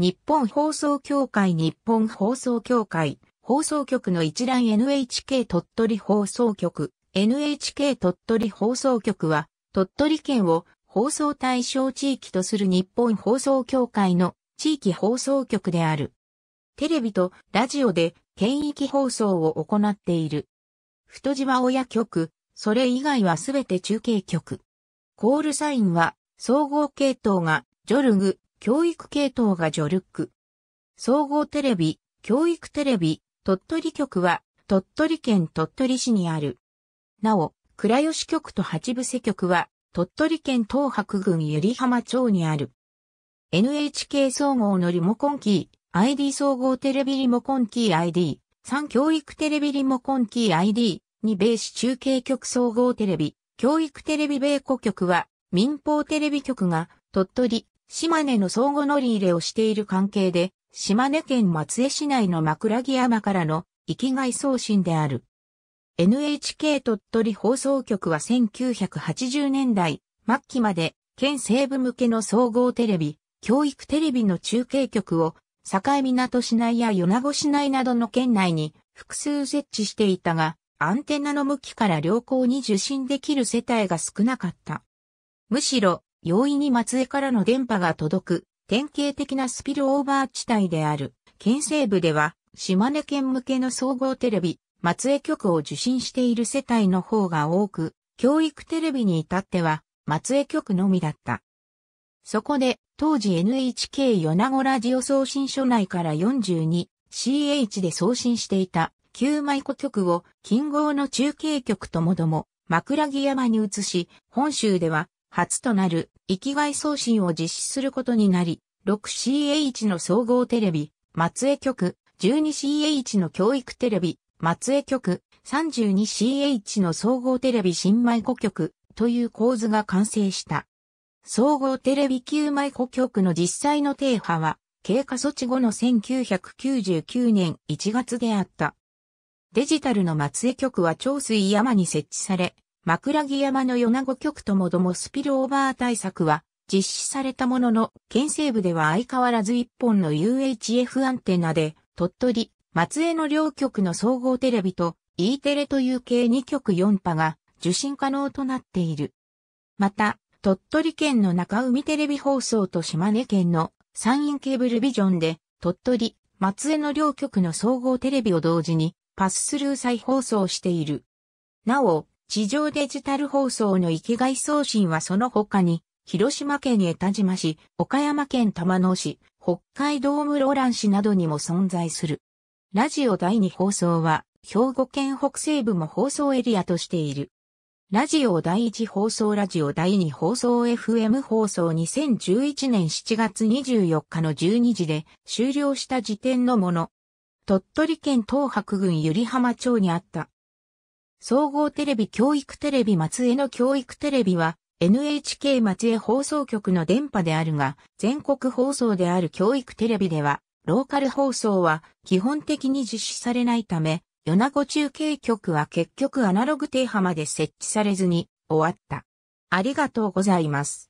日本放送協会日本放送協会放送局の一覧 NHK 鳥取放送局 NHK 鳥取放送局は鳥取県を放送対象地域とする日本放送協会の地域放送局である。テレビとラジオで県域放送を行っている。太島は親局、それ以外はすべて中継局。コールサインは総合系統がジョルグ、教育系統がジョルック。総合テレビ、教育テレビ、鳥取局は、鳥取県鳥取市にある。なお、倉吉局と八伏局は、鳥取県東白郡百合浜町にある。NHK 総合のリモコンキー、ID 総合テレビリモコンキー ID、3教育テレビリモコンキー ID、2米市中継局総合テレビ、教育テレビ米国局は、民放テレビ局が、鳥取、島根の相互乗り入れをしている関係で、島根県松江市内の枕木山からの生きがい送信である。NHK 鳥取放送局は1980年代末期まで県西部向けの総合テレビ、教育テレビの中継局を境港市内や米子市内などの県内に複数設置していたが、アンテナの向きから良好に受信できる世帯が少なかった。むしろ、容易に松江からの電波が届く、典型的なスピルオーバー地帯である、県西部では、島根県向けの総合テレビ、松江局を受信している世帯の方が多く、教育テレビに至っては、松江局のみだった。そこで、当時 NHK 米子ラジオ送信所内から 42CH で送信していた旧舞子局を近郷の中継局ともども枕木山に移し、本州では初となる生きがい送信を実施することになり、6CH の総合テレビ、松江局、12CH の教育テレビ、松江局、32CH の総合テレビ新米子局という構図が完成した。総合テレビ旧米子局の実際の停波は、経過措置後の1999年1月であった。デジタルの松江局は長水山に設置され、枕木山の米子局ともどもスピルオーバー対策は実施されたものの、県西部では相変わらず一本の UHF アンテナで、鳥取、松江の両局の総合テレビと E テレという計2局4波が受信可能となっている。また、鳥取県の中海テレビ放送と島根県の山陰ケーブルビジョンで、鳥取、松江の両局の総合テレビを同時にパススルー再放送している。なお、地上デジタル放送の生きがい送信はその他に、広島県江田島市、岡山県玉野市、北海道室蘭市などにも存在する。ラジオ第2放送は、兵庫県北西部も放送エリアとしている。ラジオ第1放送ラジオ第2放送 FM 放送2011年7月24日の12時で終了した時点のもの。鳥取県東白郡百合浜町にあった総合テレビ教育テレビ松江の教育テレビは NHK 松江放送局の電波であるが、全国放送である教育テレビでは、ローカル放送は基本的に実施されないため、米子中継局は結局アナログ停波まで設置されずに終わった。ありがとうございます。